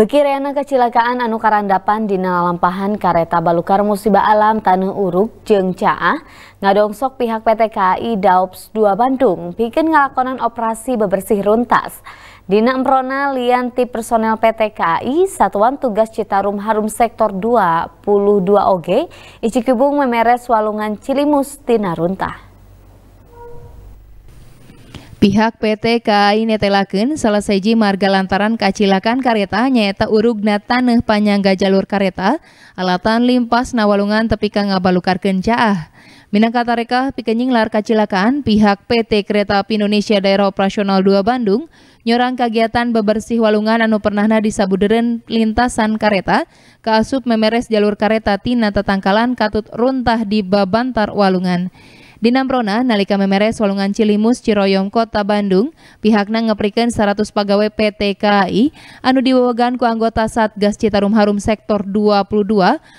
Bekirena kecelakaan anu karandapan di nalampahan kareta balukar musibah alam tanah uruk jeng caah ngadongsok pihak PT KAI Daops 2 Bandung bikin ngelakonan operasi bebersih runtas. Dina Emprona Lianti personel PT KAI Satuan Tugas Citarum Harum Sektor 22 OG Icikubung memeres walungan Cilimus Tina Runtah. Pihak PT KAI netelakeun selesai marga lantaran kacilakan kareta nyaeta urugna tanah panyangga jalur kereta alatan limpas nawalungan tepi ka ngabalukarkeun caah. mereka pikenying lar kacilakan pihak PT Kereta Api Indonesia Daerah Operasional 2 Bandung nyorang kegiatan bebersih walungan anu pernahna sabuderen lintasan kereta kaasup memeres jalur kereta tina tetangkalan katut runtah di Babantar Walungan. Di Namprona, nalika memere Solungan Cilimus Ciroyom Kota Bandung, pihaknya ngeprikan 100 pegawai PT KAI anu diwawagan ku anggota Satgas Citarum Harum Sektor 22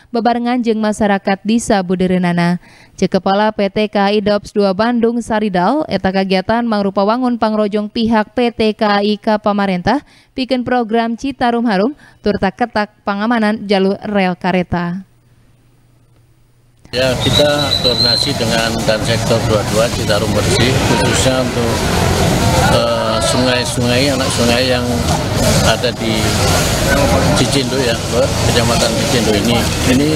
bebarengan jeng masyarakat desa Buderinana. Cek Kepala PT KAI Dops 2 Bandung Saridal, eta kegiatan mangrupa wangun pangrojong pihak PT KAI Kapamarentah, bikin program Citarum Harum turta ketak pengamanan jalur rel kareta. Ya, kita koordinasi dengan dan sektor 22 Citarum Bersih, khususnya untuk eh, sungai-sungai, uh, anak sungai yang ada di Cicindo ya, Kecamatan Cicindo ini. Ini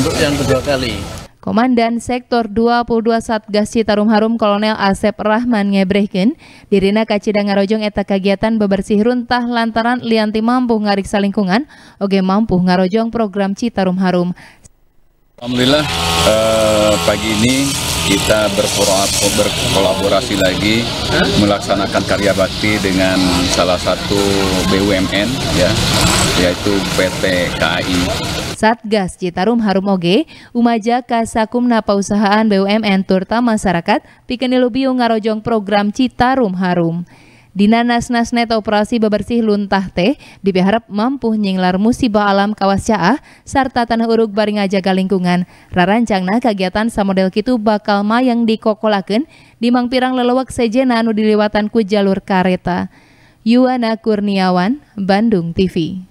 untuk yang kedua kali. Komandan Sektor 22 Satgas Citarum Harum Kolonel Asep Rahman ngebrehken, dirina kacida ngarojong eta kegiatan bebersih runtah lantaran lianti mampu ngariksa lingkungan, oge mampu ngarojong program Citarum Harum. Alhamdulillah eh, pagi ini kita berkolaborasi lagi melaksanakan karya bakti dengan salah satu BUMN ya yaitu PT KAI. Satgas Citarum Harum Oge, Umaja Napa Usahaan BUMN Turta Masyarakat, Pikenilubiu Ngarojong Program Citarum Harum. Dina Net operasi bebersih luntah teh diharap mampu nyinglar musibah alam kawas caah serta tanah uruk bari ngajaga lingkungan. Rarancangna kegiatan samodel kitu bakal mayang dikokolakeun di mangpirang lelewak sejena anu diliwatan ku jalur kareta. Yuwana Kurniawan, Bandung TV.